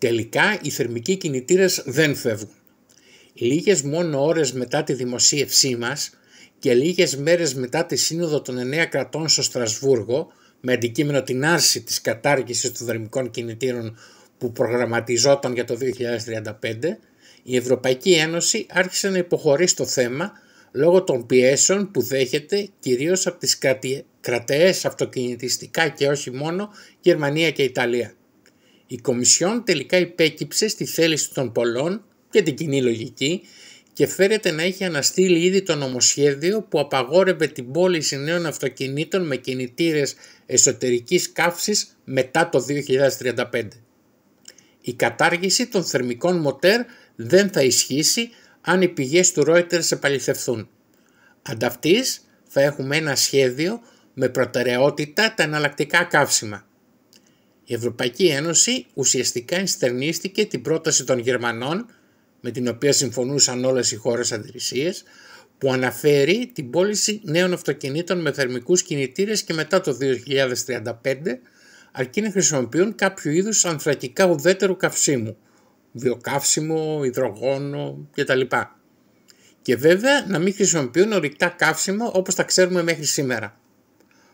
Τελικά οι θερμικοί κινητήρες δεν φεύγουν. Λίγες μόνο ώρες μετά τη δημοσίευσή μας και λίγες μέρες μετά τη σύνοδο των 9 κρατών στο Στρασβούργο με αντικείμενο την άρση της κατάργησης των θερμικών κινητήρων που προγραμματιζόταν για το 2035, η Ευρωπαϊκή Ένωση άρχισε να υποχωρεί στο θέμα λόγω των πιέσεων που δέχεται κυρίως από τις κρατεές αυτοκινητιστικά και όχι μόνο Γερμανία και Ιταλία. Η Κομισιόν τελικά υπέκυψε στη θέληση των πολλών και την κοινή λογική και φέρεται να έχει αναστείλει ήδη το νομοσχέδιο που απαγόρευε την πώληση νέων αυτοκινήτων με κινητήρες εσωτερικής καύσης μετά το 2035. Η κατάργηση των θερμικών μοτέρ δεν θα ισχύσει αν οι πηγές του Reuters επαληθευθούν. Ανταυτής θα έχουμε ένα σχέδιο με προτεραιότητα τα εναλλακτικά καύσιμα. Η Ευρωπαϊκή Ένωση ουσιαστικά ενστερνίστηκε την πρόταση των Γερμανών, με την οποία συμφωνούσαν όλες οι χώρες αντιρρησίες, που αναφέρει την πώληση νέων αυτοκινήτων με θερμικούς κινητήρες και μετά το 2035, αρκεί να χρησιμοποιούν κάποιο είδους ανθρακικά ουδέτερου καυσίμου, βιοκαύσιμο, υδρογόνο κτλ. Και βέβαια να μην χρησιμοποιούν ορυκτά καύσιμα όπως τα ξέρουμε μέχρι σήμερα.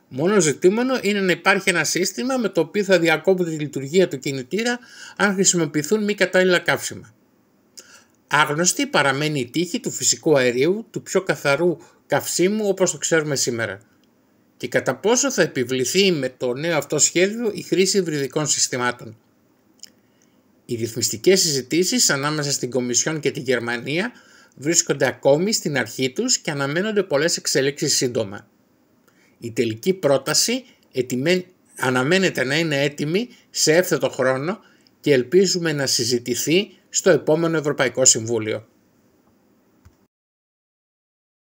Μόνο ζητούμενο είναι να υπάρχει ένα σύστημα με το οποίο θα διακόπτει τη λειτουργία του κινητήρα αν χρησιμοποιηθούν μη κατάλληλα καύσιμα. Άγνωστη παραμένει η τύχη του φυσικού αερίου, του πιο καθαρού καυσίμου όπως το ξέρουμε σήμερα και κατά πόσο θα επιβληθεί με το νέο αυτό σχέδιο η χρήση υβριδικών συστημάτων. Οι ρυθμιστικές συζητήσεις ανάμεσα στην Κομισιόν και τη Γερμανία βρίσκονται ακόμη στην αρχή τους και αναμένονται πολλές εξελίξεις σύντομα. Η τελική πρόταση αναμένεται να είναι έτοιμη σε έφθετο χρόνο και ελπίζουμε να συζητηθεί στο επόμενο Ευρωπαϊκό Συμβούλιο.